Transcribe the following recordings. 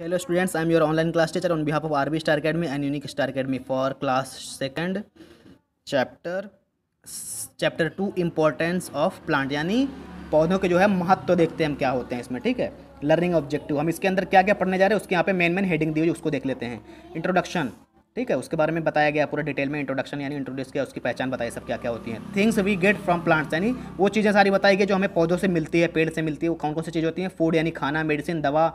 hello students I am your online class teacher on behalf of RB star academy and unique star academy for class 2nd chapter chapter two importance of plant यानी पौधों के जो है महत्व तो देखते हैं हम क्या होते हैं इसमें ठीक है लर्निंग ऑब्जेक्टिव हम इसके अंदर क्या क्या पढ़ने जा रहे हैं उसके यहाँ पे मेन मेन हेडिंग दी हुई उसको देख लेते हैं इंट्रोडक्शन ठीक है उसके बारे में बताया गया पूरा डिटेल में इंट्रोडक्शन यानी इंट्रोड्यूस किया उसकी पहचान बताई सब क्या क्या होती है things we get from plants यानी वो चीज़ें सारी बताई गई जो हमें पौधों से मिलती है पेड़ से मिलती है वो कौन कौन सी चीज़ होती है फूड यानी खाना मेडिसिन दवा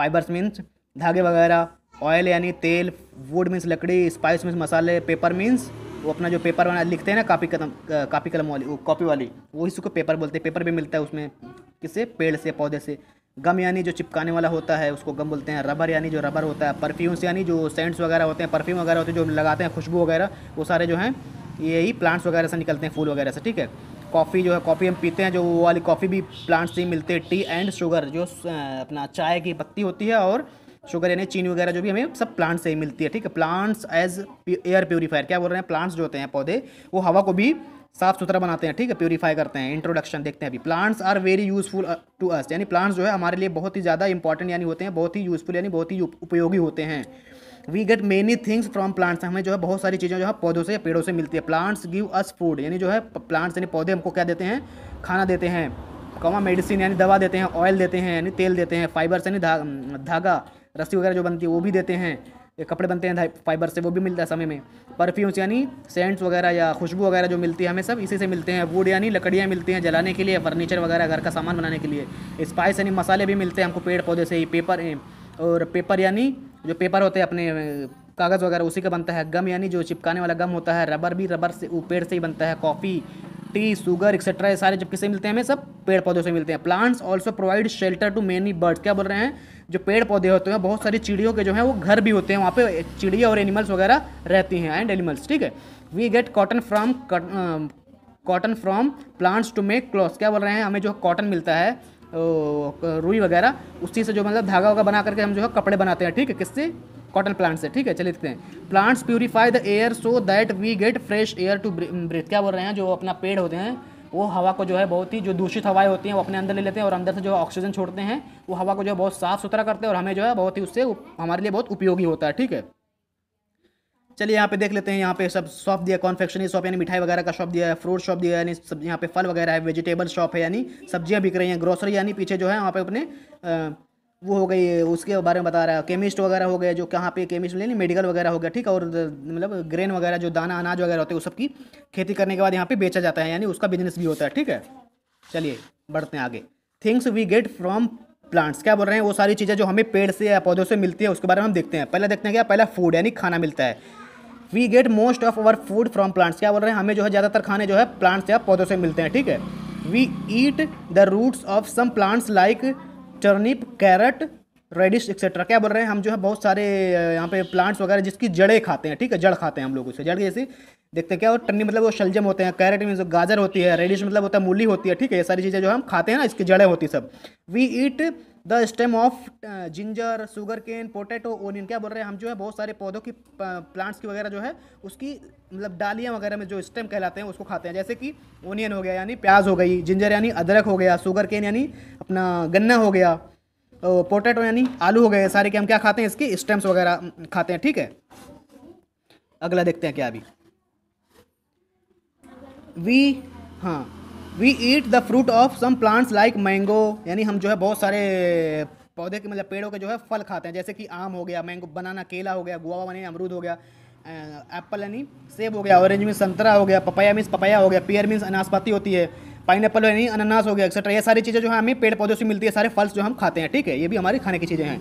फाइबर्स मीन्स धागे वगैरह ऑयल यानी तेल वुड मीन्स लकड़ी स्पाइस मीन्स मसाले पेपर मीन्स वो अपना जो पेपर वाला लिखते हैं ना कापी कदम कापी कलम वाली वो कॉपी वाली वो इसको पेपर बोलते हैं पेपर भी मिलता है उसमें किसे पेड़ से पौधे से गम यानी जो चिपकाने वाला होता है उसको गम बोलते हैं रबर यानी जो रबर होता है परफ्यूम्स यानी जो सेंट्स वगैरह होते हैं परफ्यूम वगैरह होते हैं जो लगाते हैं खुशबू वगैरह वो सारे जो हैं यही प्लांट्स वगैरह से निकलते हैं फूल वगैरह से ठीक है कॉफ़ी जो है कॉफ़ी हम पीते हैं जो वो वाली कॉफ़ी भी प्लांट्स से ही मिलते हैं टी एंड शुगर जो अपना चाय की पत्ती होती है और शुगर यानी चीनी वगैरह जो भी हमें सब प्लांट्स से ही मिलती है ठीक है प्लांट्स एज एयर प्योरीफायर क्या बोल रहे हैं प्लांट्स जो होते हैं पौधे वो हवा को भी साफ सुथरा बनाते हैं ठीक है प्योरीफाई करते हैं इंट्रोडक्शन देखते हैं अभी plants are very useful to us यानी प्लांट्स जो है हमारे लिए बहुत ही ज़्यादा इंपॉर्टेंट यानी होते हैं बहुत ही यूजफुल यानी बहुत ही उपयोगी होते हैं we get many things from plants हमें जो है बहुत सारी चीज़ें जो है पौधों से या पेड़ों से मिलती है प्लांट्स गिव अस फूड यानी जो है प्लांट्स यानी पौधे हमको क्या देते हैं खाना देते हैं कौवा मेडिसिन यानी दवा देते हैं ऑयल देते हैं यानी तेल देते हैं फाइबर्स यानी धा, धागा रस्सी वगैरह जो बनती है वो भी देते हैं कपड़े बनते हैं फाइबर से वो भी मिलता है समय में परफ्यूम्स यानी सेंट्स वगैरह या खुशबू वगैरह जो मिलती है हमें सब इसी से मिलते हैं वुड यानी लकड़ियाँ मिलती हैं जलाने के लिए फर्नीचर वगैरह घर का सामान बनाने के लिए स्पाइस यानी मसाले भी मिलते हैं हमको पेड़ पौधे से ही पेपर और पेपर यानी जो पेपर होते हैं अपने कागज़ वगैरह उसी का बनता है गम यानी जो चिपकाने वाला गम होता है रबर भी रबर से पेड़ से ही बनता है कॉफ़ी टी सुगर एक्सेट्रा ये सारे जब किसे मिलते हैं हमें सब पेड़ पौधों से मिलते हैं plants also provide shelter to many birds क्या बोल रहे हैं जो पेड़ पौधे होते हैं बहुत सारी चिड़ियों के जो हैं वो घर भी होते हैं वहाँ पे चिड़िया और एनिमल्स वगैरह रहती हैं एंड एनिमल्स ठीक है we get cotton from cotton from plants to make cloth क्या बोल रहे हैं हमें जो कॉटन मिलता है रुई वगैरह उसी से जो मतलब धागा वगैरह बना करके हम जो है कपड़े बनाते हैं ठीक है किससे कॉटन प्लांट से ठीक है चलिए देखते हैं plants purify the air so that we get fresh air to breathe क्या बोल रहे हैं जो अपना पेड़ होते हैं वो हवा को जो है बहुत ही जो दूषित हवाएं होती हैं वो अपने अंदर ले लेते हैं और अंदर से जो ऑक्सीजन छोड़ते हैं वो हवा को जो है बहुत साफ़ सुथरा करते हैं और हमें जो है बहुत ही उससे हमारे लिए बहुत उपयोगी होता है ठीक है चलिए यहाँ पे देख लेते हैं यहाँ पे सब शॉप दिया कॉन्फेक्शनरी शॉप यानी मिठाई वगैरह का शॉप दिया है फ्रूट शॉप दिया है यानी सब यहाँ पे फल वगैरह है वेजिटेबल शॉप है यानी सब्जियाँ बिक रही हैं ग्रोसरी यानी पीछे जो है वहाँ पे अपने वो हो गई उसके बारे में बता रहा है केमिस्ट वगैरह हो गए जो कहाँ पे केमिस्ट यानी मेडिकल वगैरह हो गया ठीक और मतलब ग्रेन वगैरह जो दाना अनाज वगैरह होते हैं वो सबकी खेती करने के बाद यहाँ पे बेचा जाता है यानी उसका बिजनेस भी होता है ठीक है चलिए बढ़ते हैं आगे things we get from plants क्या बोल रहे हैं वो सारी चीज़ें जो हमें पेड़ से या पौधों से मिलती है उसके बारे में हम देखते हैं पहले देखते हैं क्या पहला फूड यानी खाना मिलता है we get most of our food from plants क्या बोल रहे हैं हमें जो है ज़्यादातर खाने जो है प्लांट्स या पौधों से मिलते हैं ठीक है we eat the roots of some plants like turnip carrot radish etcetera क्या बोल रहे हैं हम जो है बहुत सारे यहाँ पे प्लांट्स वगैरह जिसकी जड़ें खाते हैं ठीक है जड़ खाते हैं हम लोग उसे जड़ जैसे देखते हैं क्या और टन्नी मतलब वो शलजम होते हैं कैरेट मीन गाजर होती है रेडिश मतलब होता है मूली होती है ठीक है ये सारी चीज़ें जो हम खाते हैं ना इसकी जड़ें होती सब we eat the stem of ginger sugar cane potato onion क्या बोल रहे हैं हम जो है बहुत सारे पौधों की प्लांट्स की वगैरह जो है उसकी मतलब डालियाँ वगैरह में जो स्टेम कहलाते हैं उसको खाते हैं जैसे कि ओनियन हो गया यानी प्याज हो गई जिंजर यानी अदरक हो गया सुगर केन यानी अपना गन्ना हो गया पोटेटो यानी आलू हो गए सारे के हम क्या खाते हैं इसकी स्टेम्स वगैरह खाते हैं ठीक है अगला देखते हैं क्या अभी वी हाँ we eat the fruit of some plants like mango यानी हम जो है बहुत सारे पौधे के मतलब पेड़ों के जो है फल खाते हैं जैसे कि आम हो गया मैंगो बनाना केला हो गया गुआवा बने अमरूद हो गया एप्पल यानी सेब हो गया ऑरेंज मीन संतरा हो गया पपाया मीन्स पपाया हो गया पियर मीन्स नाशपाती होती है पाइन एप्पल यानी अनानास हो गया एक्सेट्रा ये सारी चीज़ें जो है हमें पेड़ पौधों से मिलती है सारे फल्स जो हम खाते हैं ठीक है ये भी हमारे खाने की चीज़ें हैं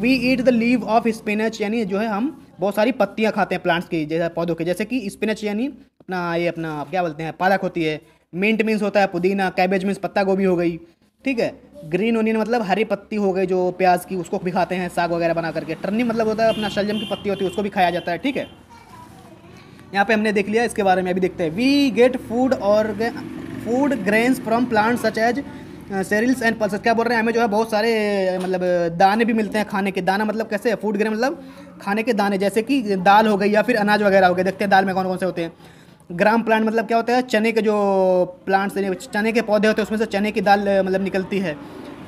we eat the leave of spinach यानी जो है हम बहुत सारी पत्तियाँ खाते हैं प्लांट्स की जैसे पौधों के जैसे कि स्पिनच यानी अपना ये अपना क्या बोलते हैं पालक होती है मिंट मीन्स होता है पुदीना कैबेज मीन्स पत्ता गोभी हो गई ठीक है ग्रीन ओनियन मतलब हरी पत्ती हो गई जो प्याज की उसको भी खाते हैं साग वगैरह बना करके टर्नी मतलब होता है अपना शलजम की पत्ती होती है उसको भी खाया जाता है ठीक है यहाँ पे हमने देख लिया इसके बारे में अभी देखते हैं वी गेट फूड और food grains from plant such as cereals and pulse क्या बोल रहे हैं हमें जो है बहुत सारे मतलब दाने भी मिलते हैं खाने के दाना मतलब कैसे फूड ग्रेन मतलब खाने के दाने जैसे कि दाल हो गई या फिर अनाज वगैरह हो गए देखते हैं दाल में कौन कौन से होते हैं ग्राम प्लांट मतलब क्या होता है चने के जो प्लांट्स चने के पौधे होते हैं उसमें से चने की दाल मतलब निकलती है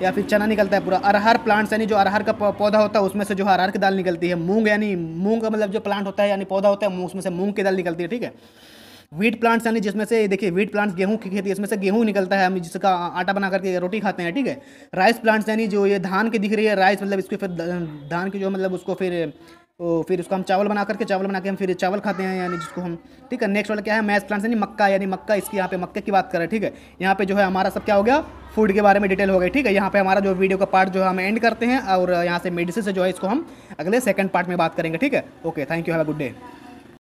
या फिर चना निकलता है पूरा अरहर प्लांट्स यानी जो अरहर का पौधा होता है उसमें से जो है अरहर की दाल निकलती है मूंग यानी मूंग का मतलब जो प्लांट होता है यानी पौधा होता है उसमें से मूंग की दाल निकलती है ठीक है वीट प्लांट्स यानी जिसमें से देखिए वीट प्लांट्स गेहूँ की खेती इसमें से गेहूँ निकलता है हम जिसका आटा बना करके रोटी खाते हैं ठीक है राइस प्लांट्स यानी जो ये धान की दिख रही है राइस मतलब इसके फिर धान की जो मतलब उसको फिर तो फिर उसको हम चावल बना करके चावल बना के हम फिर चावल खाते हैं यानी जिसको हम ठीक है नेक्स्ट वाला क्या है मैस प्लांट्स यानी मक्का यानी मक्का इसकी यहाँ पे मक्के की बात कर रहे हैं ठीक है यहाँ पे जो है हमारा सब क्या हो गया फूड के बारे में डिटेल हो गई ठीक है यहाँ पे हमारा जो वीडियो का पार्ट जो है हम एंड करते हैं और यहाँ से मेडिसिन से जो है इसको हम अगले सेकंड पार्ट में बात करेंगे ठीक है okay thank you have a good day